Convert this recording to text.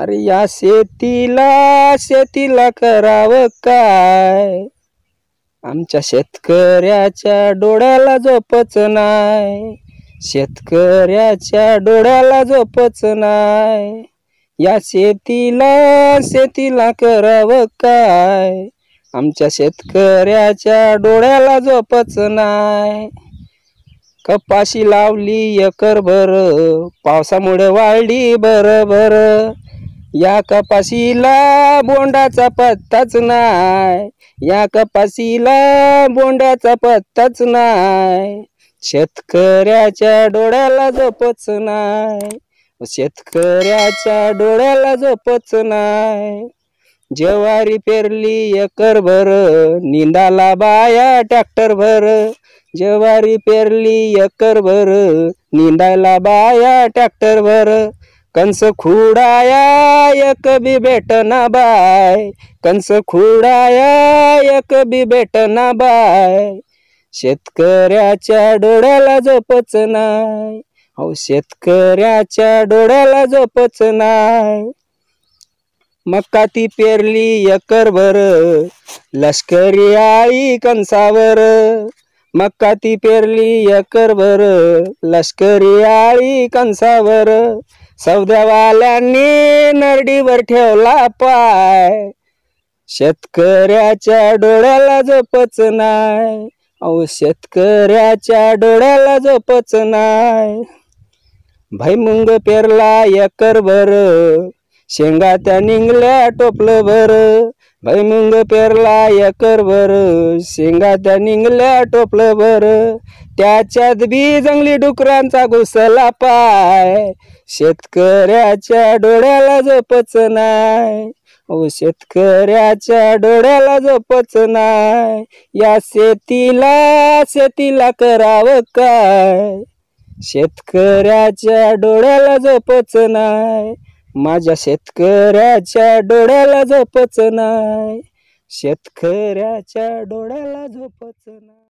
अरे या शेतीला शेतीला करावं काय आमच्या शेतकऱ्याच्या डोळ्याला झोपच नाही शेतकऱ्याच्या डोळ्याला झोपच नाही या शेतीला शेतीला करावं काय आमच्या शेतकऱ्याच्या डोळ्याला झोपच नाही कपाशी लावली एकर भर पावसामुळे वाढली बरं बरं या कपाशीला बोंडाचा पत्ताच नाय या कपाशीला बोंडाचा पत्ताच नाय शेतकऱ्याच्या डोळ्याला झोपच नाय शेतकऱ्याच्या डोळ्याला झोपच नाय जवारी पेरली एकर भर निंदाला बाया ट्रॅक्टर भर जवारी पेरली एकर भर निंदाला बाया ट्रॅक्टर भर कंस खुडाया एक बी बाय कंस खुडाया एक बी भेटना बाय शेतकऱ्याच्या डोळ्याला झोपच नाय हो शेतकऱ्याच्या डोळ्याला झोपच नाही मक्का ती पेरली एकरभर लष्करी आई कंसावर मक्का ती पेरली एकरभर लष्करी आई कंसावर सौद्यावाल्यांनी नरडीवर ठेवला पाय शेतकऱ्याच्या डोळ्याला जोपच नाही अहो शेतकऱ्याच्या डोळ्याला जोपच नाही मुंग पेरला एकर भर शेंगा त्या निंगल्या टोपलं भर मुंग पेरला एकर भर शेंगा त्या निंगल्या टोपलं भर त्याच्यात बी जंगली डुकरांचा घुसला पाय शेतकऱ्याच्या डोळ्याला जपच नाही ओ शेतकऱ्याच्या डोळ्याला जपच नाही या शेतीला शेतीला करावं काय शेतकऱ्याच्या डोळ्याला जपच नाही माझ्या शेतकऱ्याच्या डोळ्याला झोपच नाही शेतकऱ्याच्या डोळ्याला झोपच नाही